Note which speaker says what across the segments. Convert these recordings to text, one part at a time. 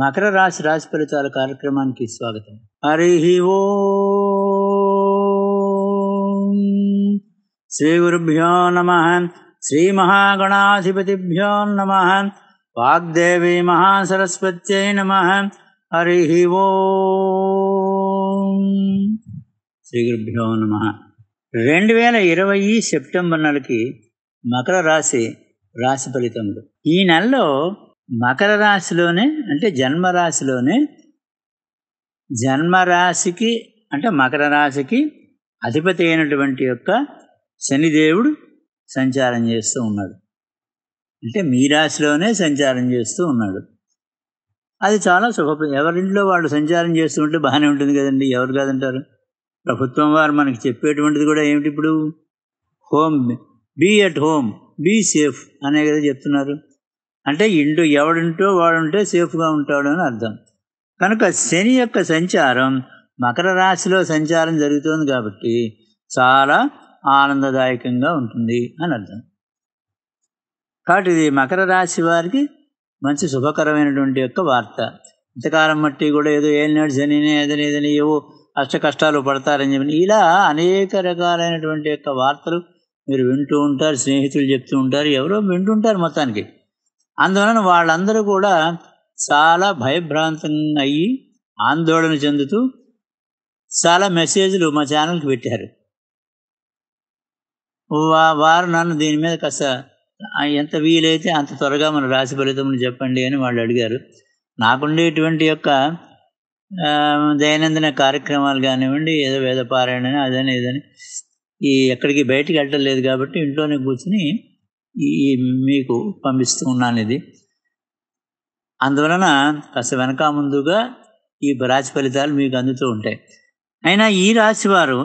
Speaker 1: మకర రాశి రాశి ఫలితాల కార్యక్రమానికి స్వాగతం హరి ఓ శ్రీ గురుభ్యో నమ శ్రీ మహాగణాధిపతిభ్యో నమ వాగ్దేవి మహాసరస్వత్యై నమ హరి ఓ శ్రీ గురుభ్యో నమ రెండు వేల ఇరవై సెప్టెంబర్ నెలకి మకర రాశి రాశి ఫలితములు ఈ నెలలో మకర రాశిలోనే అంటే జన్మరాశిలోనే జన్మరాశికి అంటే మకర రాశికి అధిపతి అయినటువంటి యొక్క శనిదేవుడు సంచారం చేస్తూ ఉన్నాడు అంటే మీ రాశిలోనే సంచారం చేస్తూ ఉన్నాడు అది చాలా శుభప్ర ఎవరింట్లో వాళ్ళు సంచారం చేస్తూ ఉంటే బాగానే ఉంటుంది కదండి ఎవరు కాదంటారు ప్రభుత్వం వారు మనకి చెప్పేటువంటిది కూడా ఏమిటి ఇప్పుడు home be at home be safe అనే కదా చెప్తున్నారు అంటే ఇంటూ ఎవడుంటో వాడుంటే సేఫ్గా ఉంటాడు అని అర్థం కనుక శని యొక్క సంచారం మకర రాశిలో సంచారం జరుగుతుంది కాబట్టి చాలా ఆనందదాయకంగా ఉంటుంది అని అర్థం కాబట్టి ఇది మకర రాశి వారికి మంచి శుభకరమైనటువంటి యొక్క వార్త ఇంతకాలం మట్టి కూడా ఏదో ఏలినాడు శనిని ఏదని ఏదని ఏవో అష్ట కష్టాలు పడతారని చెప్పి ఇలా అనేక రకాలైనటువంటి యొక్క వార్తలు మీరు వింటూ ఉంటారు స్నేహితులు చెప్తూ ఉంటారు ఎవరో వింటుంటారు మొత్తానికి అందువలన వాళ్ళందరూ కూడా చాలా భయభ్రాంతం అయ్యి ఆందోళన చెందుతూ చాలా మెసేజ్లు మా ఛానల్కి పెట్టారు వారు నన్ను దీని మీద కాస్త ఎంత వీలైతే అంత త్వరగా మన రాశి ఫలితం చెప్పండి అని వాళ్ళు అడిగారు నాకుండేటువంటి యొక్క దైనందిన కార్యక్రమాలు కానివ్వండి ఏదో వేద పారాయణ అదని ఇదని ఈ ఎక్కడికి బయటికి వెళ్ళడం లేదు కాబట్టి ఇంట్లోనే కూర్చుని ఈ మీకు పంపిస్తూ ఉన్నాను ఇది అందువలన కాస్త వెనక ముందుగా ఈ రాశి ఫలితాలు మీకు అందుతూ ఉంటాయి అయినా ఈ రాశివారు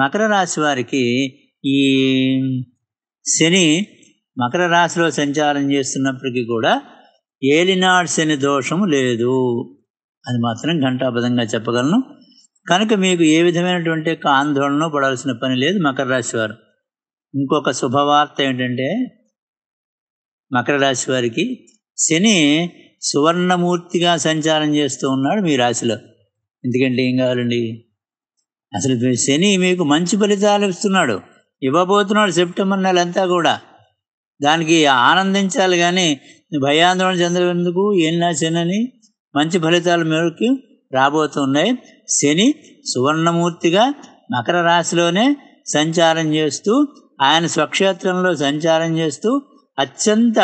Speaker 1: మకర రాశి వారికి ఈ శని మకర రాశిలో సంచారం చేస్తున్నప్పటికీ కూడా ఏలినాడు శని దోషము లేదు అది మాత్రం ఘంటాబద్ధంగా చెప్పగలను కనుక మీకు ఏ విధమైనటువంటి ఆందోళన పడాల్సిన పని లేదు మకర రాశి వారు ఇంకొక శుభవార్త ఏంటంటే మకర రాశి వారికి శని సువర్ణమూర్తిగా సంచారం చేస్తూ ఉన్నాడు మీ రాశిలో ఎందుకంటే ఏం కావాలండి అసలు శని మీకు మంచి ఫలితాలు ఇస్తున్నాడు ఇవ్వబోతున్నాడు సెప్టెంబర్ నెల అంతా కూడా దానికి ఆనందించాలి కానీ భయాందోళన చెందేందుకు ఏం అని మంచి ఫలితాలు మేరకు రాబోతున్నాయి శని సువర్ణమూర్తిగా మకర రాశిలోనే సంచారం చేస్తూ ఆయన స్వక్షేత్రంలో సంచారం చేస్తూ అత్యంత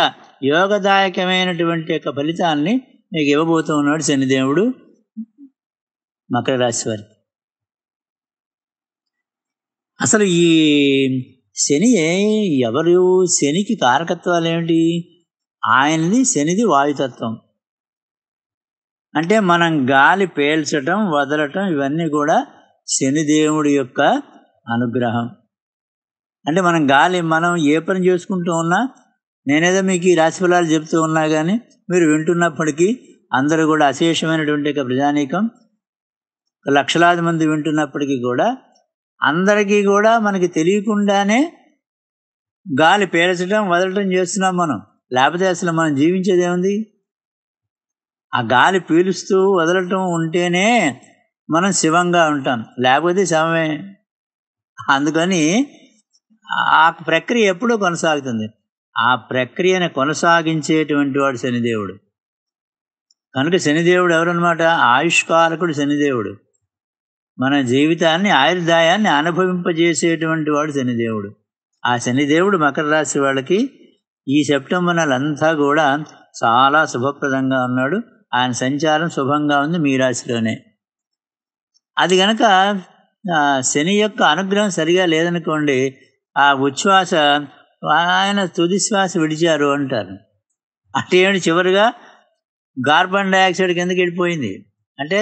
Speaker 1: యోగదాయకమైనటువంటి యొక్క ఫలితాన్ని మీకు ఇవ్వబోతూ ఉన్నాడు శనిదేవుడు మకర రాశి వారి అసలు ఈ శని ఎవరు శనికి కారకత్వాలు ఏమిటి ఆయనది శనిది వాయుతత్వం అంటే మనం గాలి పేల్చటం వదలటం ఇవన్నీ కూడా శనిదేవుడి యొక్క అనుగ్రహం అంటే మనం గాలి మనం ఏ పని చేసుకుంటూ ఉన్నా నేనేదో మీకు ఈ ఫలాలు చెప్తూ ఉన్నా కానీ మీరు వింటున్నప్పటికీ అందరూ కూడా అశేషమైనటువంటి ప్రజానీకం లక్షలాది మంది వింటున్నప్పటికీ కూడా అందరికీ కూడా మనకి తెలియకుండానే గాలి పేల్చడం వదలటం చేస్తున్నాం మనం లేకపోతే అసలు మనం జీవించేది ఏముంది ఆ గాలి పీలుస్తూ వదలటం ఉంటేనే మనం శివంగా ఉంటాం లేకపోతే శవమే అందుకని ఆ ప్రక్రియ ఎప్పుడూ కొనసాగుతుంది ఆ ప్రక్రియను కొనసాగించేటువంటి వాడు శనిదేవుడు కనుక శనిదేవుడు ఎవరనమాట ఆయుష్కాలకుడు శనిదేవుడు మన జీవితాన్ని ఆయుర్దాయాన్ని అనుభవింపజేసేటువంటి వాడు శనిదేవుడు ఆ శనిదేవుడు మకర రాశి వాళ్ళకి ఈ సెప్టెంబర్ నెలంతా కూడా చాలా శుభప్రదంగా ఉన్నాడు ఆయన సంచారం శుభంగా ఉంది మీ రాశిలోనే అది గనక శని యొక్క అనుగ్రహం సరిగా లేదనుకోండి ఆ ఉచ్ఛ్వాస ఆయన తుది శ్వాస విడిచారు అంటారు ఏమిటి చివరిగా కార్బన్ డైఆక్సైడ్ కిందకి వెళ్ళిపోయింది అంటే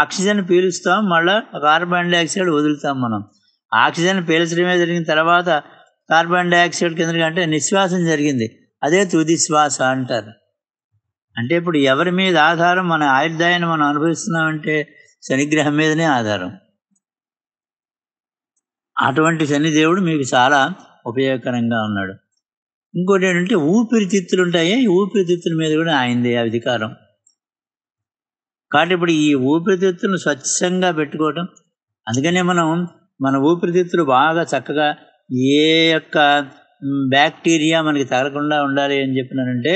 Speaker 1: ఆక్సిజన్ పీలుస్తాం మళ్ళీ కార్బన్ డైఆక్సైడ్ వదులుతాం మనం ఆక్సిజన్ పీల్చడమే జరిగిన తర్వాత కార్బన్ డైఆక్సైడ్ కిందకి అంటే నిశ్వాసం జరిగింది అదే తుది శ్వాస అంటారు అంటే ఇప్పుడు ఎవరి మీద ఆధారం మన ఆయుర్దాయాన్ని మనం అనుభవిస్తున్నామంటే శనిగ్రహం మీదనే ఆధారం అటువంటి శనిదేవుడు మీకు చాలా ఉపయోగకరంగా ఉన్నాడు ఇంకోటి ఏంటంటే ఊపిరితిత్తులు ఉంటాయి ఊపిరితిత్తుల మీద కూడా ఆయనదే అధికారం కాబట్టి ఇప్పుడు ఈ ఊపిరితిత్తులను స్వచ్ఛంగా పెట్టుకోవటం అందుకనే మనం మన ఊపిరితిత్తులు బాగా చక్కగా ఏ యొక్క బ్యాక్టీరియా మనకి తగలకుండా ఉండాలి అని చెప్పినానంటే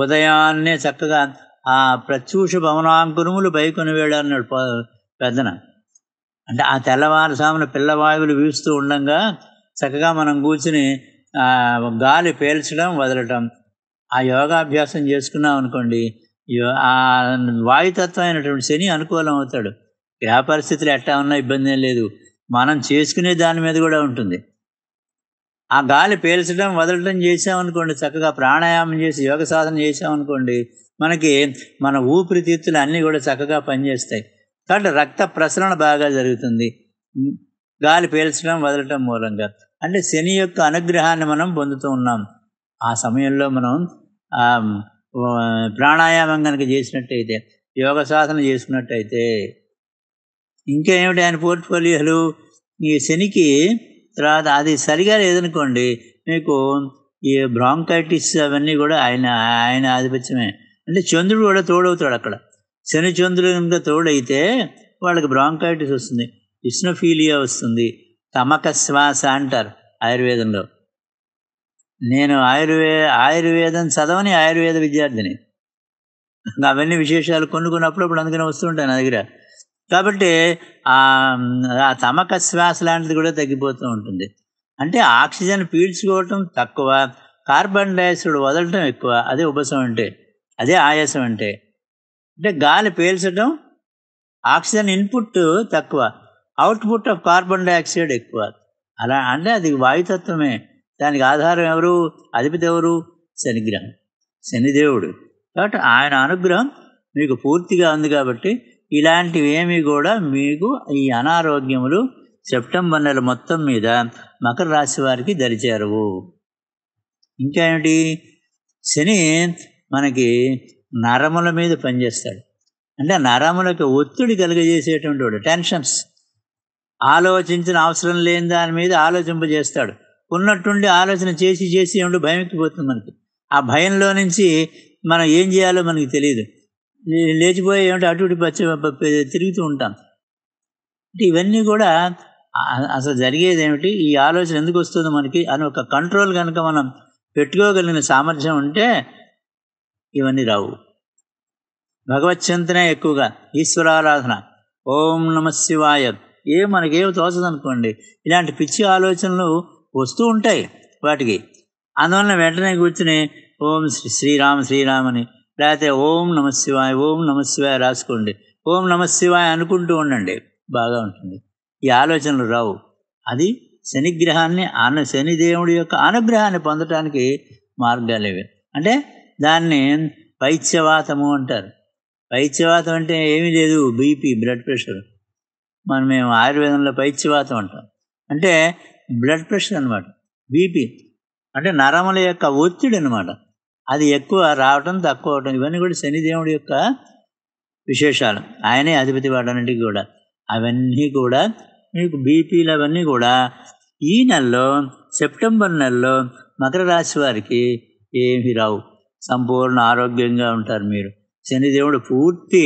Speaker 1: ఉదయాన్నే చక్కగా ఆ ప్రత్యూష భవనాంకురుములు వేడు వేడాలన్నాడు పెద్దన అంటే ఆ తెల్లవారుసామున పిల్లవాయువులు వీస్తూ ఉండగా చక్కగా మనం కూర్చుని గాలి పేల్చడం వదలటం ఆ యోగాభ్యాసం చేసుకున్నాం అనుకోండి ఆ వాయుతత్వం అయినటువంటి శని అనుకూలం అవుతాడు గ్రహ పరిస్థితులు ఎట్టా ఉన్నా ఇబ్బంది ఏం లేదు మనం చేసుకునే దాని మీద కూడా ఉంటుంది ఆ గాలి పేల్చడం వదలటం చేసామనుకోండి చక్కగా ప్రాణాయామం చేసి యోగ సాధన చేసామనుకోండి మనకి మన ఊపిరితిత్తులు అన్నీ కూడా చక్కగా పనిచేస్తాయి కాబట్టి రక్త ప్రసరణ బాగా జరుగుతుంది గాలి పీల్చడం వదలటం మూలంగా అంటే శని యొక్క అనుగ్రహాన్ని మనం పొందుతూ ఉన్నాం ఆ సమయంలో మనం ప్రాణాయామం కనుక చేసినట్టయితే యోగ సాధన చేసుకున్నట్టయితే ఇంకా ఏమిటి ఆయన పోర్ట్ఫోలియోలు ఈ శనికి తర్వాత అది సరిగా లేదనుకోండి మీకు ఈ బ్రాంకైటిస్ అవన్నీ కూడా ఆయన ఆయన ఆధిపత్యమే అంటే చంద్రుడు కూడా తోడవుతాడు అక్కడ శని చంద్రుడు కనుక తోడైతే వాళ్ళకి బ్రాంకైటిస్ వస్తుంది ఇస్నోఫీలియా వస్తుంది తమక శ్వాస అంటారు ఆయుర్వేదంలో నేను ఆయుర్వే ఆయుర్వేదం చదవని ఆయుర్వేద విద్యార్థిని అవన్నీ విశేషాలు కొనుక్కున్నప్పుడు అప్పుడు అందుకని వస్తుంటాను నా దగ్గర కాబట్టి ఆ తమక శ్వాస లాంటిది కూడా తగ్గిపోతూ ఉంటుంది అంటే ఆక్సిజన్ పీల్చుకోవటం తక్కువ కార్బన్ డైఆక్సైడ్ వదలటం ఎక్కువ అదే ఉపశమం అంటే అదే ఆయాసం అంటే అంటే గాలి పీల్చడం ఆక్సిజన్ ఇన్పుట్ తక్కువ అవుట్పుట్ ఆఫ్ కార్బన్ డైఆక్సైడ్ ఎక్కువ అలా అంటే అది వాయుతత్వమే దానికి ఆధారం ఎవరు అధిపతి ఎవరు శనిగ్రహం శనిదేవుడు కాబట్టి ఆయన అనుగ్రహం మీకు పూర్తిగా ఉంది కాబట్టి ఇలాంటివి ఏమీ కూడా మీకు ఈ అనారోగ్యములు సెప్టెంబర్ నెల మొత్తం మీద మకర రాశి వారికి దరిచేరవు ఇంకా ఏమిటి శని మనకి నరముల మీద పనిచేస్తాడు అంటే నరములకు ఒత్తిడి వాడు టెన్షన్స్ ఆలోచించిన అవసరం లేని దాని మీద ఆలోచింపజేస్తాడు ఉన్నట్టుండి ఆలోచన చేసి చేసి ఉండి భయం ఎక్కిపోతుంది మనకి ఆ భయంలో నుంచి మనం ఏం చేయాలో మనకి తెలియదు లేచిపోయి ఏమిటి అటు ఇటు పచ్చ తిరుగుతూ ఉంటాం అంటే ఇవన్నీ కూడా అసలు జరిగేది ఏమిటి ఈ ఆలోచన ఎందుకు వస్తుంది మనకి అని ఒక కంట్రోల్ కనుక మనం పెట్టుకోగలిగిన సామర్థ్యం ఉంటే ఇవన్నీ రావు భగవత్ చింతనే ఎక్కువగా ఈశ్వరారాధన ఓం నమ శివాయ ఏ మనకేం తోచదనుకోండి ఇలాంటి పిచ్చి ఆలోచనలు వస్తూ ఉంటాయి వాటికి అందువలన వెంటనే కూర్చుని ఓం శ్రీ శ్రీరామ శ్రీరామ్ లేకపోతే ఓం నమ శివాయ ఓం నమ శివాయ రాసుకోండి ఓం నమ శివాయ అనుకుంటూ ఉండండి బాగా ఉంటుంది ఈ ఆలోచనలు రావు అది శనిగ్రహాన్ని ఆన శనిదేవుడి యొక్క అనుగ్రహాన్ని పొందటానికి మార్గాలు ఇవి అంటే దాన్ని పైత్యవాతము అంటారు పైత్యవాతం అంటే ఏమీ లేదు బీపీ బ్లడ్ ప్రెషర్ మనం మేము ఆయుర్వేదంలో పైచ్యవాతం అంటాం అంటే బ్లడ్ ప్రెషర్ అనమాట బీపీ అంటే నరముల యొక్క ఒత్తిడి అనమాట అది ఎక్కువ రావటం తక్కువ అవటం ఇవన్నీ కూడా శనిదేవుడి యొక్క విశేషాలు ఆయనే అధిపతి వాడన్నిటికీ కూడా అవన్నీ కూడా మీకు బీపీలు అవన్నీ కూడా ఈ నెలలో సెప్టెంబర్ నెలలో మకర రాశి వారికి ఏమి రావు సంపూర్ణ ఆరోగ్యంగా ఉంటారు మీరు శనిదేవుడు పూర్తి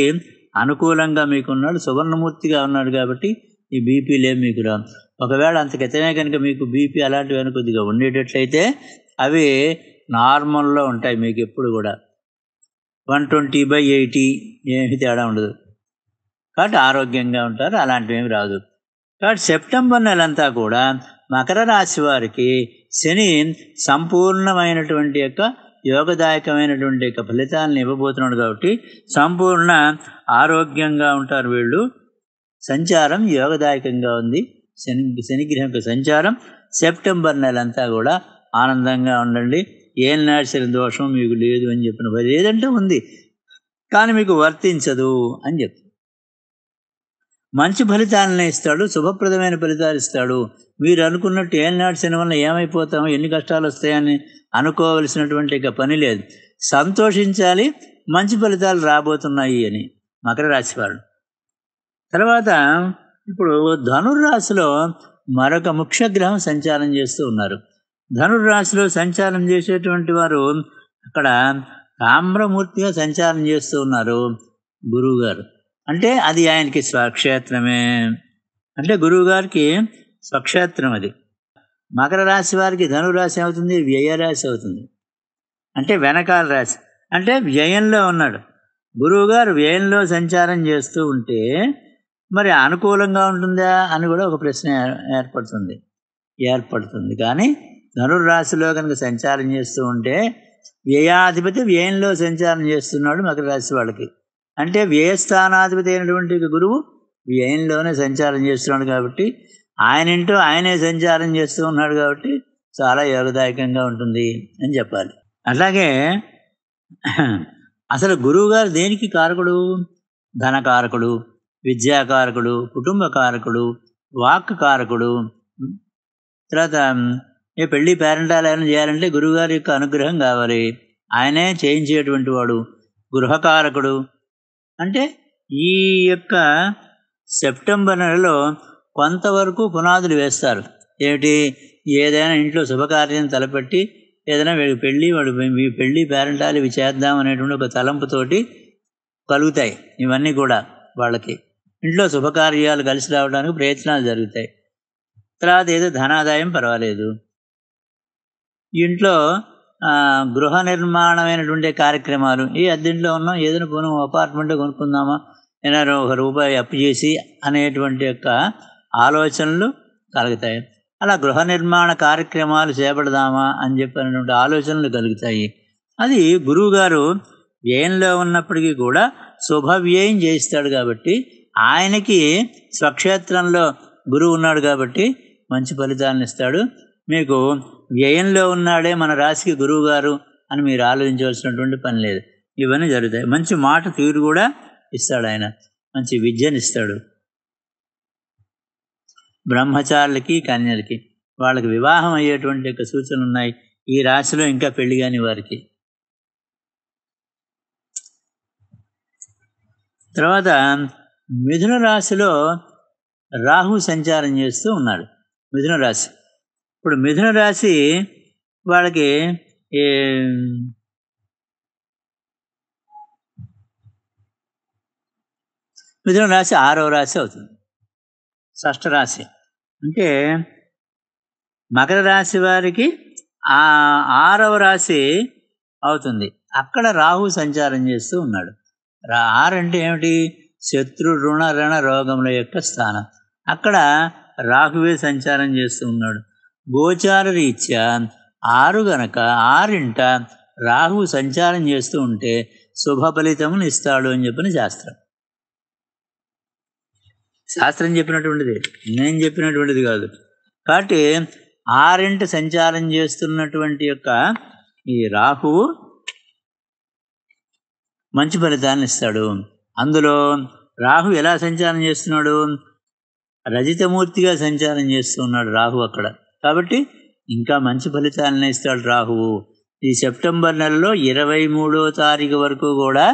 Speaker 1: అనుకూలంగా మీకున్నాడు సువర్ణమూర్తిగా ఉన్నాడు కాబట్టి ఈ బీపీలేం మీకు రా ఒకవేళ అంతకితమే కనుక మీకు బీపీ అలాంటివి కొద్దిగా ఉండేటట్లయితే అవి నార్మల్లో ఉంటాయి మీకు ఎప్పుడు కూడా వన్ ట్వంటీ బై ఎయిటీ ఏమి తేడా ఉండదు కాబట్టి ఆరోగ్యంగా ఉంటారు అలాంటివి ఏమి రాదు కాబట్టి సెప్టెంబర్ నెలంతా కూడా మకర రాశి వారికి శని సంపూర్ణమైనటువంటి యొక్క యోగదాయకమైనటువంటి యొక్క ఫలితాలను ఇవ్వబోతున్నాడు కాబట్టి సంపూర్ణ ఆరోగ్యంగా ఉంటారు వీళ్ళు సంచారం యోగదాయకంగా ఉంది శని శనిగ్రహం యొక్క సంచారం సెప్టెంబర్ నెల అంతా కూడా ఆనందంగా ఉండండి ఏం నాడిసిన దోషం మీకు లేదు అని చెప్పిన ఏదంటే ఉంది కానీ మీకు వర్తించదు అని చెప్తుంది మంచి ఫలితాలనే ఇస్తాడు శుభప్రదమైన ఫలితాలు ఇస్తాడు మీరు అనుకున్నట్టు ఏనాడు సినిమాలో వల్ల ఎన్ని కష్టాలు వస్తాయని అనుకోవలసినటువంటి ఇక పని లేదు సంతోషించాలి మంచి ఫలితాలు రాబోతున్నాయి అని మకర రాశి వాళ్ళు తర్వాత ఇప్పుడు ధనుర్రాశిలో మరొక ముఖ్య గ్రహం సంచారం చేస్తూ ఉన్నారు ధనుర్రాశిలో సంచారం చేసేటువంటి వారు అక్కడ తామ్రమూర్తిగా సంచారం చేస్తూ ఉన్నారు గురువుగారు అంటే అది ఆయనకి స్వక్షేత్రమే అంటే గురువు గారికి స్వక్షేత్రం అది మకర రాశి వారికి ధనురాశి అవుతుంది వ్యయ రాశి అవుతుంది అంటే వెనకాల రాశి అంటే వ్యయంలో ఉన్నాడు గురువు గారు వ్యయంలో సంచారం చేస్తూ ఉంటే మరి అనుకూలంగా ఉంటుందా అని కూడా ఒక ప్రశ్న ఏర్పడుతుంది ఏర్పడుతుంది కానీ ధనుర్రాశిలో కనుక సంచారం చేస్తూ ఉంటే వ్యయాధిపతి వ్యయంలో సంచారం చేస్తున్నాడు మకర రాశి వాళ్ళకి అంటే వ్యయస్థానాధిపతి అయినటువంటి గురువు వ్యయంలోనే సంచారం చేస్తున్నాడు కాబట్టి ఆయనంటూ ఆయనే సంచారం చేస్తూ ఉన్నాడు కాబట్టి చాలా యోగదాయకంగా ఉంటుంది అని చెప్పాలి అలాగే అసలు గురువుగారు దేనికి కారకుడు ధనకారకుడు విద్యాకారకుడు కుటుంబ కారకుడు వాక్ కారకుడు తర్వాత ఏ పెళ్లి పేరెంటాలైనా చేయాలంటే గురువుగారి యొక్క అనుగ్రహం కావాలి ఆయనే చేయించేటువంటి వాడు గృహకారకుడు అంటే ఈ యొక్క సెప్టెంబర్ నెలలో కొంతవరకు పునాదులు వేస్తారు ఏమిటి ఏదైనా ఇంట్లో శుభకార్యం తలపెట్టి ఏదైనా వీడి పెళ్ళి వాడు మీ పెళ్ళి పేరెంటాలు ఇవి చేద్దాం అనేటువంటి ఒక తలంపుతోటి కలుగుతాయి ఇవన్నీ కూడా వాళ్ళకి ఇంట్లో శుభకార్యాలు కలిసి రావడానికి ప్రయత్నాలు జరుగుతాయి తర్వాత ఏదో ధనాదాయం పర్వాలేదు ఇంట్లో గృహ నిర్మాణమైనటువంటి కార్యక్రమాలు ఈ అద్దెంట్లో ఉన్నాం ఏదైనా కొను అపార్ట్మెంట్ కొనుక్కుందామా ఏదైనా ఒక రూపాయి అప్పు చేసి అనేటువంటి యొక్క ఆలోచనలు కలుగుతాయి అలా గృహ నిర్మాణ కార్యక్రమాలు చేపడదామా అని చెప్పినటువంటి ఆలోచనలు కలుగుతాయి అది గురువుగారు వ్యయంలో ఉన్నప్పటికీ కూడా శుభవ్యయం చేయిస్తాడు కాబట్టి ఆయనకి స్వక్షేత్రంలో గురువు ఉన్నాడు కాబట్టి మంచి ఫలితాలను ఇస్తాడు మీకు వ్యయంలో ఉన్నాడే మన రాశికి గురువుగారు అని మీరు ఆలోచించవలసినటువంటి పని లేదు ఇవన్నీ జరుగుతాయి మంచి మాట తీరు కూడా ఇస్తాడు ఆయన మంచి విద్యనిస్తాడు బ్రహ్మచారులకి కన్యలకి వాళ్ళకి వివాహం అయ్యేటువంటి యొక్క సూచనలు ఉన్నాయి ఈ రాశిలో ఇంకా పెళ్లి కాని వారికి తర్వాత మిథున రాశిలో రాహు సంచారం చేస్తూ ఉన్నాడు మిథున రాశి ఇప్పుడు మిథున రాశి వాళ్ళకి మిథున రాశి ఆరవ రాశి అవుతుంది షష్ట రాశి అంటే మకర రాశి వారికి ఆ ఆరవ రాశి అవుతుంది అక్కడ రాహు సంచారం చేస్తూ ఉన్నాడు ఆరు అంటే ఏమిటి శత్రు రుణ రణ రోగముల యొక్క స్థానం అక్కడ రాహువే సంచారం చేస్తూ ఉన్నాడు గోచార రీత్యా ఆరు గనక ఆరింట రాహువు సంచారం చేస్తూ ఉంటే శుభ ఫలితమును ఇస్తాడు అని చెప్పిన శాస్త్రం శాస్త్రం చెప్పినటువంటిది నేను చెప్పినటువంటిది కాదు కాబట్టి ఆరింట సంచారం చేస్తున్నటువంటి యొక్క ఈ రాహువు మంచి ఫలితాన్ని ఇస్తాడు అందులో రాహు ఎలా సంచారం చేస్తున్నాడు రజితమూర్తిగా సంచారం చేస్తున్నాడు రాహు అక్కడ కాబట్టి ఇంకా మంచి ఫలితాలను ఇస్తాడు రాహువు ఈ సెప్టెంబర్ నెలలో ఇరవై మూడో తారీఖు వరకు కూడా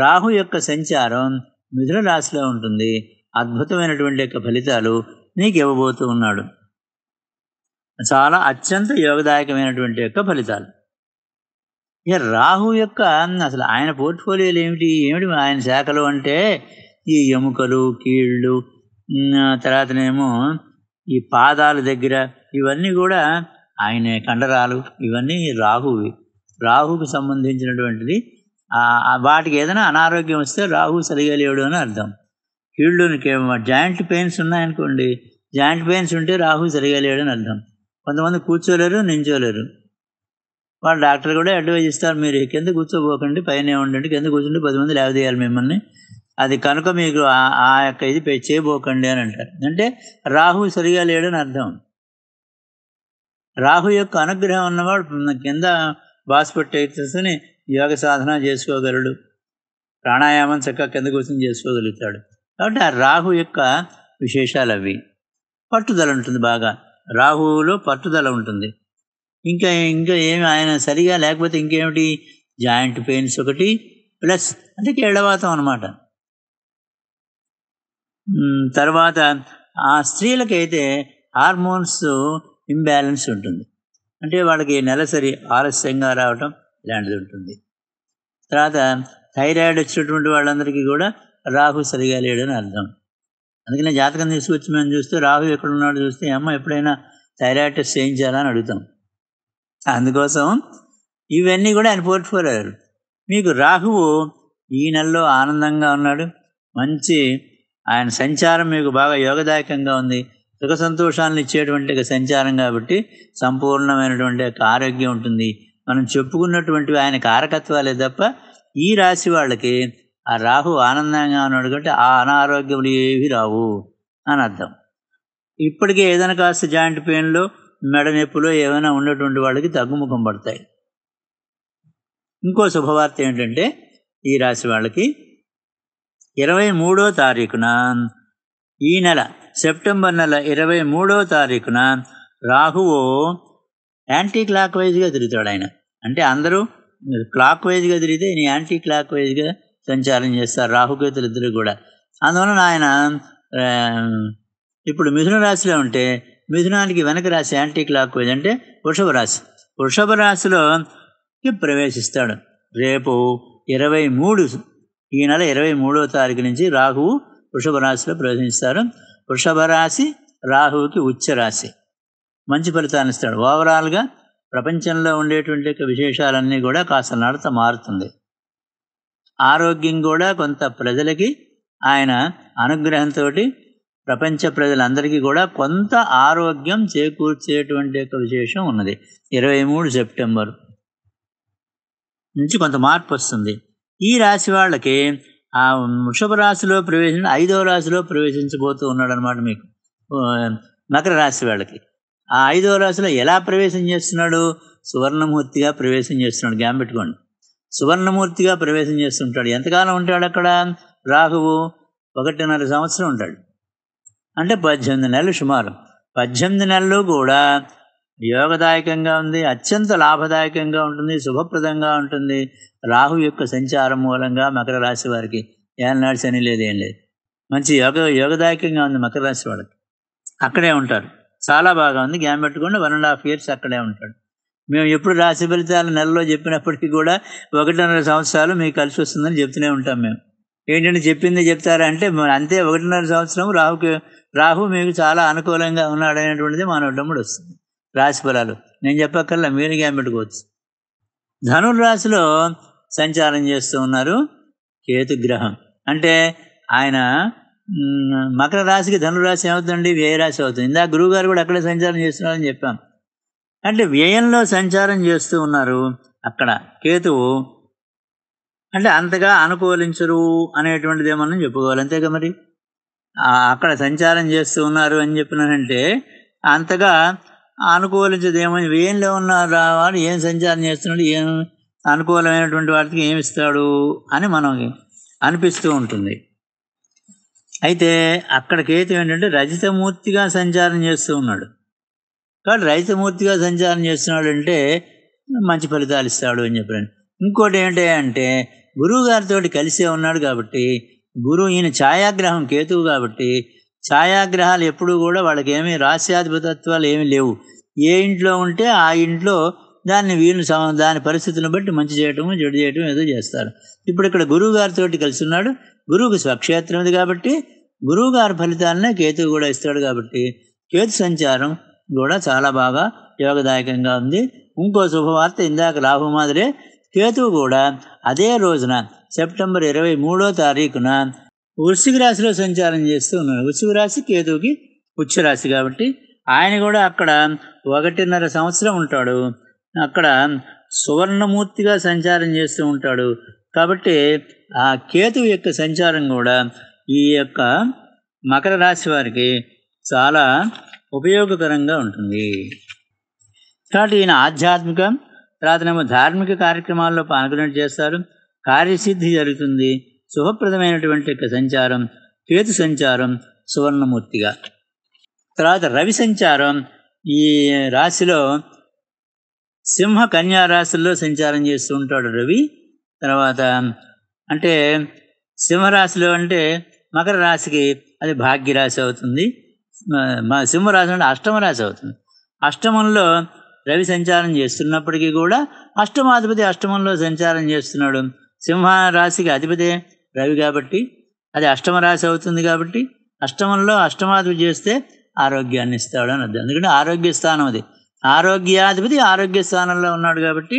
Speaker 1: రాహు యొక్క సంచారం మిథున రాశిలో ఉంటుంది అద్భుతమైనటువంటి యొక్క ఫలితాలు నీకు ఇవ్వబోతూ ఉన్నాడు చాలా అత్యంత యోగదాయకమైనటువంటి యొక్క ఫలితాలు ఇక రాహు యొక్క అసలు ఆయన పోర్ట్ఫోలియోలు ఏమిటి ఏమిటి ఆయన శాఖలు అంటే ఈ ఎముకలు కీళ్ళు తర్వాతనేమో ఈ పాదాల దగ్గర ఇవన్నీ కూడా ఆయన కండరాలు ఇవన్నీ రాహువి రాహుకు సంబంధించినటువంటిది వాటికి ఏదైనా అనారోగ్యం వస్తే రాహు సరిగలేడు అని అర్థం కీళ్ళునికి జాయింట్ పెయిన్స్ ఉన్నాయనుకోండి జాయింట్ పెయిన్స్ ఉంటే రాహు సరిగలేడు అని అర్థం కొంతమంది కూర్చోలేరు నించోలేరు వాళ్ళు డాక్టర్ కూడా అడ్వైజ్ ఇస్తారు మీరు కింద కూర్చోబోకండి పైన ఉండండి కింద కూర్చుంటే పది మంది లేవదేయాలి మిమ్మల్ని అది కనుక మీకు ఆ యొక్క ఇది చేయబోకండి అని అంటారు అంటే రాహు సరిగా లేడని అర్థం రాహు యొక్క అనుగ్రహం ఉన్నవాడు కింద బాస్పెట్ యోగ సాధన చేసుకోగలడు ప్రాణాయామం చక్కగా కింద కూర్చొని చేసుకోగలుగుతాడు కాబట్టి ఆ రాహు యొక్క విశేషాలు అవి పట్టుదల ఉంటుంది బాగా రాహువులో పట్టుదల ఉంటుంది ఇంకా ఇంకా ఏమి ఆయన సరిగా లేకపోతే ఇంకేమిటి జాయింట్ పెయిన్స్ ఒకటి ప్లస్ అందుకే ఎడవాతం అనమాట తర్వాత ఆ స్త్రీలకైతే హార్మోన్స్ ఇంబ్యాలెన్స్ ఉంటుంది అంటే వాళ్ళకి నెలసరి ఆలస్యంగా రావటం ఇలాంటిది ఉంటుంది తర్వాత థైరాయిడ్ వచ్చినటువంటి వాళ్ళందరికీ కూడా రాహు సరిగా లేడని అర్థం అందుకనే జాతకం తీసుకొచ్చి మేము చూస్తే రాహు ఎక్కడ ఉన్నాడో చూస్తే అమ్మ ఎప్పుడైనా థైరాయిడ్ టెస్ట్ చేయించాలని అడుగుతాం అందుకోసం ఇవన్నీ కూడా ఆయన పోర్ట్ఫోలియో మీకు రాహువు ఈ నెలలో ఆనందంగా ఉన్నాడు మంచి ఆయన సంచారం మీకు బాగా యోగదాయకంగా ఉంది సుఖ సంతోషాలను ఇచ్చేటువంటి సంచారం కాబట్టి సంపూర్ణమైనటువంటి ఆరోగ్యం ఉంటుంది మనం చెప్పుకున్నటువంటివి ఆయన కారకత్వాలే తప్ప ఈ రాశి వాళ్ళకి ఆ రాహు ఆనందంగా ఉన్నాడు కాబట్టి ఆ అనారోగ్యములు ఏవి రావు అని అర్థం ఇప్పటికే ఏదైనా కాస్త జాయింట్ పెయిన్లో మెడ నొప్పులో ఏమైనా ఉన్నటువంటి వాళ్ళకి తగ్గుముఖం పడతాయి ఇంకో శుభవార్త ఏంటంటే ఈ రాశి వాళ్ళకి ఇరవై మూడో తారీఖున ఈ నెల సెప్టెంబర్ నెల ఇరవై మూడో తారీఖున రాహువు యాంటీ క్లాక్ వైజ్గా తిరుగుతాడు ఆయన అంటే అందరూ క్లాక్ వైజ్గా తిరిగితే ఈయన యాంటీ క్లాక్ వైజ్గా సంచారం చేస్తారు రాహుకేతులు ఇద్దరు కూడా అందువలన ఆయన ఇప్పుడు మిథున రాశిలో ఉంటే మిథునానికి వెనక రాశి యాంటీ క్లాక్ వైజ్ అంటే వృషభ రాశి వృషభ రాశిలోకి ప్రవేశిస్తాడు రేపు ఇరవై మూడు ఈ నెల ఇరవై మూడవ తారీఖు నుంచి రాహువు వృషభ రాశిలో ప్రవేశిస్తారు వృషభ రాశి రాహువుకి ఉచ్చ రాశి మంచి ఫలితాన్ని ఇస్తాడు ఓవరాల్గా ప్రపంచంలో ఉండేటువంటి విశేషాలన్నీ కూడా కాస్త నడత మారుతుంది ఆరోగ్యం కూడా కొంత ప్రజలకి ఆయన అనుగ్రహంతో ప్రపంచ ప్రజలందరికీ కూడా కొంత ఆరోగ్యం చేకూర్చేటువంటి యొక్క విశేషం ఉన్నది ఇరవై మూడు సెప్టెంబర్ నుంచి కొంత మార్పు వస్తుంది ఈ రాశి వాళ్ళకి ఆ వృషభ రాశిలో ప్రవేశించి ఐదవ రాశిలో ప్రవేశించబోతూ ఉన్నాడు అనమాట మీకు మకర రాశి వాళ్ళకి ఆ ఐదవ రాశిలో ఎలా ప్రవేశం చేస్తున్నాడు సువర్ణమూర్తిగా ప్రవేశం చేస్తున్నాడు పెట్టుకోండి సువర్ణమూర్తిగా ప్రవేశం చేస్తుంటాడు ఎంతకాలం ఉంటాడు అక్కడ రాహువు ఒకటిన్నర సంవత్సరం ఉంటాడు అంటే పద్దెనిమిది నెలలు సుమారు పద్దెనిమిది నెలలు కూడా యోగదాయకంగా ఉంది అత్యంత లాభదాయకంగా ఉంటుంది శుభప్రదంగా ఉంటుంది రాహు యొక్క సంచారం మూలంగా మకర రాశి వారికి ఏనాడు శని లేదు ఏం లేదు మంచి యోగ యోగదాయకంగా ఉంది మకర రాశి వాళ్ళకి అక్కడే ఉంటారు చాలా బాగా ఉంది గ్యాన్ పెట్టుకుని వన్ అండ్ హాఫ్ ఇయర్స్ అక్కడే ఉంటాడు మేము ఎప్పుడు రాశి ఫలితాలు నెలలో చెప్పినప్పటికీ కూడా ఒకటిన్నర సంవత్సరాలు మీకు కలిసి వస్తుందని చెప్తూనే ఉంటాం మేము ఏంటంటే చెప్పింది చెప్తారంటే అంతే ఒకటిన్నర సంవత్సరం రాహుకి రాహు మీకు చాలా అనుకూలంగా అనేటువంటిది మానవ డమ్ముడు వస్తుంది రాశి ఫలాలు నేను చెప్పక్కర్లా మీరు జ్ఞానం పెట్టుకోవచ్చు ధనుర్రాశిలో సంచారం చేస్తూ ఉన్నారు కేతుగ్రహం అంటే ఆయన మకర రాశికి ధనురాశి ఏమవుతుంది వ్యయ రాశి అవుతుంది ఇందా గురువు గారు కూడా అక్కడే సంచారం చేస్తున్నారని చెప్పాం అంటే వ్యయంలో సంచారం చేస్తూ ఉన్నారు అక్కడ కేతువు అంటే అంతగా అనుకూలించరు అనేటువంటిది ఏమన్నా చెప్పుకోవాలి అంతేగా మరి అక్కడ సంచారం చేస్తూ ఉన్నారు అని చెప్పినానంటే అంతగా అనుకూలించదేమో ఏం లేవున్నారా వాడు ఏం సంచారం చేస్తున్నాడు ఏం అనుకూలమైనటువంటి వాటికి ఏమిస్తాడు అని మనం అనిపిస్తూ ఉంటుంది అయితే అక్కడ కేతు ఏంటంటే రజితమూర్తిగా సంచారం చేస్తూ ఉన్నాడు కాబట్టి రజితమూర్తిగా సంచారం చేస్తున్నాడు అంటే మంచి ఫలితాలు ఇస్తాడు అని చెప్పాను ఇంకోటి ఏంటి అంటే గురువు గారితో కలిసే ఉన్నాడు కాబట్టి గురువు ఈయన ఛాయాగ్రహం కేతువు కాబట్టి ఛాయాగ్రహాలు ఎప్పుడు కూడా వాళ్ళకి ఏమీ రాస్యాధిపతత్వాలు ఏమీ లేవు ఏ ఇంట్లో ఉంటే ఆ ఇంట్లో దాన్ని వీలు దాని పరిస్థితులను బట్టి మంచి చేయటము చెడు చేయటం ఏదో చేస్తారు ఇప్పుడు ఇక్కడ గురువు గారితో కలిసి ఉన్నాడు గురువుకి స్వక్షేత్రం ఉంది కాబట్టి గురువు గారి ఫలితాలనే కేతువు కూడా ఇస్తాడు కాబట్టి కేతు సంచారం కూడా చాలా బాగా యోగదాయకంగా ఉంది ఇంకో శుభవార్త ఇందాక లాభం మాదిరే కేతువు కూడా అదే రోజున సెప్టెంబర్ ఇరవై మూడో తారీఖున వృశ్చిక రాశిలో సంచారం చేస్తూ ఉన్నాడు వృశ్చిక రాశి కేతువుకి పుచ్చరాశి కాబట్టి ఆయన కూడా అక్కడ ఒకటిన్నర సంవత్సరం ఉంటాడు అక్కడ సువర్ణమూర్తిగా సంచారం చేస్తూ ఉంటాడు కాబట్టి ఆ కేతువు యొక్క సంచారం కూడా ఈ యొక్క మకర రాశి వారికి చాలా ఉపయోగకరంగా ఉంటుంది కాబట్టి ఈయన ఆధ్యాత్మిక తర్వాత ధార్మిక కార్యక్రమాల్లో పాల్గొనేట్టు చేస్తారు కార్యసిద్ధి జరుగుతుంది శుభప్రదమైనటువంటి సంచారం కేతు సంచారం సువర్ణమూర్తిగా తర్వాత రవి సంచారం ఈ రాశిలో సింహ కన్యా రాశుల్లో సంచారం చేస్తూ ఉంటాడు రవి తర్వాత అంటే సింహరాశిలో అంటే మకర రాశికి అది భాగ్యరాశి అవుతుంది మా సింహరాశి అంటే అష్టమ రాశి అవుతుంది అష్టమంలో రవి సంచారం చేస్తున్నప్పటికీ కూడా అష్టమాధిపతి అష్టమంలో సంచారం చేస్తున్నాడు సింహరాశికి అధిపతి రవి కాబట్టి అది అష్టమ రాశి అవుతుంది కాబట్టి అష్టమంలో అష్టమాధిపతి చేస్తే ఆరోగ్యాన్ని ఇస్తాడు అని అర్థం ఎందుకంటే ఆరోగ్య స్థానం అది ఆరోగ్యాధిపతి ఆరోగ్య స్థానంలో ఉన్నాడు కాబట్టి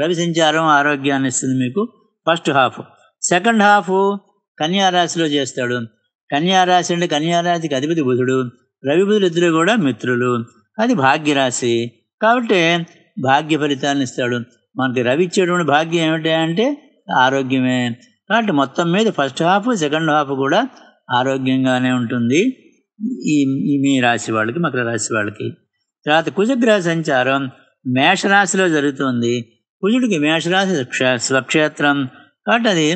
Speaker 1: రవి సంచారం ఆరోగ్యాన్ని ఇస్తుంది మీకు ఫస్ట్ హాఫ్ సెకండ్ హాఫ్ కన్యారాశిలో చేస్తాడు కన్యారాశి అంటే కన్యారాశికి అధిపతి బుధుడు రవి బుధుడు ఇద్దరు కూడా మిత్రులు అది భాగ్యరాశి కాబట్టి భాగ్య ఫలితాన్ని ఇస్తాడు మనకి రవి ఇచ్చేటువంటి భాగ్యం ఏమిటి అంటే ఆరోగ్యమే కాబట్టి మొత్తం మీద ఫస్ట్ హాఫ్ సెకండ్ హాఫ్ కూడా ఆరోగ్యంగానే ఉంటుంది ఈ మీ రాశి వాళ్ళకి మకర రాశి వాళ్ళకి తర్వాత కుజగ్రహ సంచారం మేషరాశిలో జరుగుతుంది కుజుడికి మేషరాశి స్వక్షేత్రం కాబట్టి అది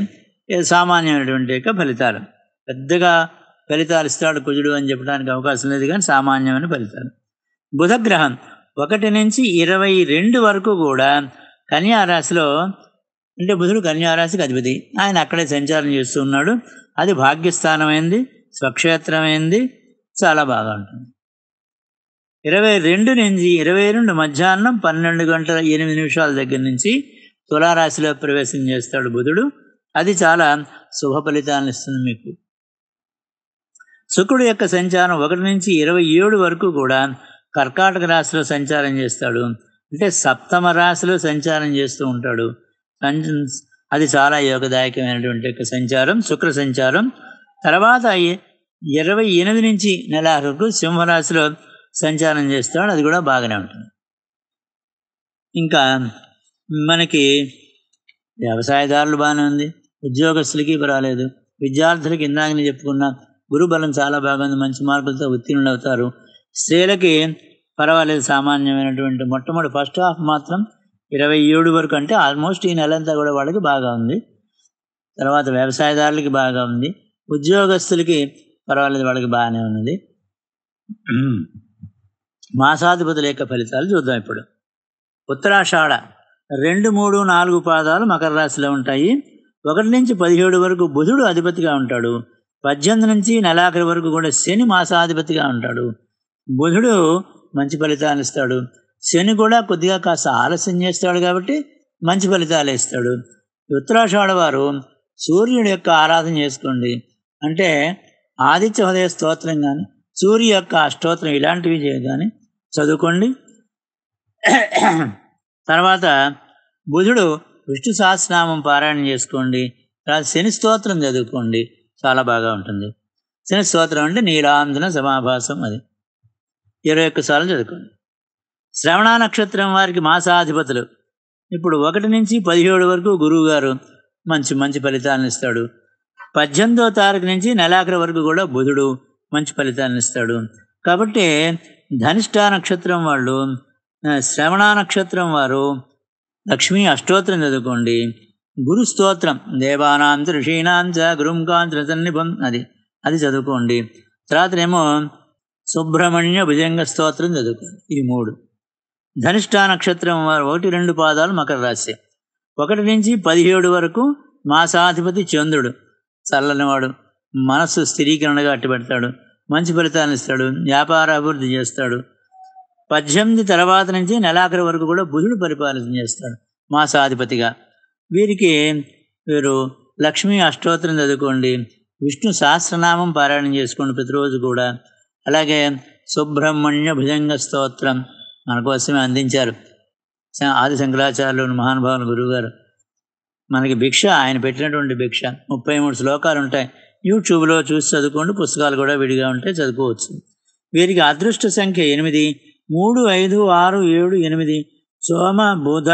Speaker 1: సామాన్యమైనటువంటి యొక్క ఫలితాలు పెద్దగా ఫలితాలు ఇస్తాడు కుజుడు అని చెప్పడానికి అవకాశం లేదు కానీ సామాన్యమైన ఫలితాలు బుధగ్రహం ఒకటి నుంచి ఇరవై రెండు వరకు కూడా రాశిలో అంటే బుధుడు కన్యారాశికి అధిపతి ఆయన అక్కడే సంచారం చేస్తూ ఉన్నాడు అది భాగ్యస్థానమైంది స్వక్షేత్రమైంది చాలా బాగా ఉంటుంది ఇరవై రెండు నుంచి ఇరవై రెండు మధ్యాహ్నం పన్నెండు గంటల ఎనిమిది నిమిషాల దగ్గర నుంచి తులారాశిలో ప్రవేశం చేస్తాడు బుధుడు అది చాలా శుభ ఫలితాలను ఇస్తుంది మీకు శుక్రుడు యొక్క సంచారం ఒకటి నుంచి ఇరవై ఏడు వరకు కూడా కర్కాటక రాశిలో సంచారం చేస్తాడు అంటే సప్తమ రాశిలో సంచారం చేస్తూ ఉంటాడు అది చాలా యోగదాయకమైనటువంటి యొక్క సంచారం శుక్ర సంచారం తర్వాత ఇరవై ఎనిమిది నుంచి నెల ఆఖరుకు సింహరాశిలో సంచారం చేస్తాడు అది కూడా బాగానే ఉంటుంది ఇంకా మనకి వ్యవసాయదారులు బాగానే ఉంది ఉద్యోగస్తులకి పర్వాలేదు విద్యార్థులకి ఇందాకనే చెప్పుకున్నా గురుబలం చాలా బాగుంది మంచి మార్పులతో ఉత్తీర్ణులు అవుతారు స్త్రీలకి పర్వాలేదు సామాన్యమైనటువంటి మొట్టమొదటి ఫస్ట్ హాఫ్ మాత్రం ఇరవై ఏడు వరకు అంటే ఆల్మోస్ట్ ఈ నెలంతా కూడా వాళ్ళకి బాగా ఉంది తర్వాత వ్యవసాయదారులకి బాగా ఉంది ఉద్యోగస్తులకి పర్వాలేదు వాళ్ళకి బాగానే ఉన్నది మాసాధిపతుల యొక్క ఫలితాలు చూద్దాం ఇప్పుడు ఉత్తరాషాఢ రెండు మూడు నాలుగు పాదాలు మకర రాశిలో ఉంటాయి ఒకటి నుంచి పదిహేడు వరకు బుధుడు అధిపతిగా ఉంటాడు పద్దెనిమిది నుంచి నెలాఖరి వరకు కూడా శని మాసాధిపతిగా ఉంటాడు బుధుడు మంచి ఫలితాలు ఇస్తాడు శని కూడా కొద్దిగా కాస్త ఆలస్యం చేస్తాడు కాబట్టి మంచి ఫలితాలు ఇస్తాడు ఉత్తరాషాఢ వారు సూర్యుడు యొక్క ఆరాధన చేసుకోండి అంటే ఆదిత్య హృదయ స్తోత్రం కానీ సూర్య యొక్క అష్టోత్రం ఇలాంటివి చేయగాని చదువుకోండి తర్వాత బుధుడు విష్ణు సహస్రనామం పారాయణం చేసుకోండి తర్వాత శని స్తోత్రం చదువుకోండి చాలా బాగా ఉంటుంది శని స్తోత్రం అంటే నీలాంధన సమాభాసం అది ఇరవై ఒక్కసార్లు చదువుకోండి శ్రవణ నక్షత్రం వారికి మాసాధిపతులు ఇప్పుడు ఒకటి నుంచి పదిహేడు వరకు గురువుగారు మంచి మంచి ఫలితాలను ఇస్తాడు పద్దెనిమిదో తారీఖు నుంచి నెలాఖరి వరకు కూడా బుధుడు మంచి ఫలితాలను ఇస్తాడు కాబట్టి ధనిష్ట నక్షత్రం వాళ్ళు శ్రవణ నక్షత్రం వారు లక్ష్మీ అష్టోత్తరం చదువుకోండి గురు స్తోత్రం దేవానాంత ఋషీనాంత గురుంకాంత సన్నిభం అది అది చదువుకోండి తర్వాత ఏమో సుబ్రహ్మణ్య భుజంగ స్తోత్రం చదువుకోండి ఈ మూడు ధనిష్టా నక్షత్రం వారు ఒకటి రెండు పాదాలు మకర రాశి ఒకటి నుంచి పదిహేడు వరకు మాసాధిపతి చంద్రుడు చల్లనివాడు మనస్సు స్థిరీకరణగా అట్టుపెడతాడు మంచి ఫలితాలను ఇస్తాడు వ్యాపార అభివృద్ధి చేస్తాడు పద్దెనిమిది తర్వాత నుంచి నెలాఖరి వరకు కూడా బుధుడు పరిపాలన చేస్తాడు మాసాధిపతిగా వీరికి వీరు లక్ష్మీ అష్టోత్తరం చదువుకోండి విష్ణు సహస్రనామం పారాయణం చేసుకోండి ప్రతిరోజు కూడా అలాగే సుబ్రహ్మణ్య భుజంగ స్తోత్రం మన కోసమే అందించారు ఆది శంకరాచార్యులు మహానుభావులు గురువుగారు మనకి భిక్ష ఆయన పెట్టినటువంటి భిక్ష ముప్పై మూడు శ్లోకాలు ఉంటాయి యూట్యూబ్లో చూసి చదువుకోండి పుస్తకాలు కూడా విడిగా ఉంటే చదువుకోవచ్చు వీరికి అదృష్ట సంఖ్య ఎనిమిది మూడు ఐదు ఆరు ఏడు ఎనిమిది సోమ బుధ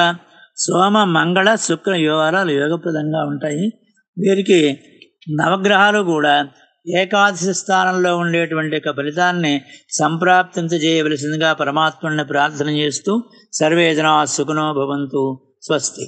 Speaker 1: సోమ మంగళ శుక్ర యోగాలు యోగప్రదంగా ఉంటాయి వీరికి నవగ్రహాలు కూడా ఏకాదశి స్థానంలో ఉండేటువంటి యొక్క ఫలితాన్ని సంప్రాప్తించజేయవలసిందిగా పరమాత్మని ప్రార్థన చేస్తూ సర్వేజనా సుఖనో భవంతు స్వస్తి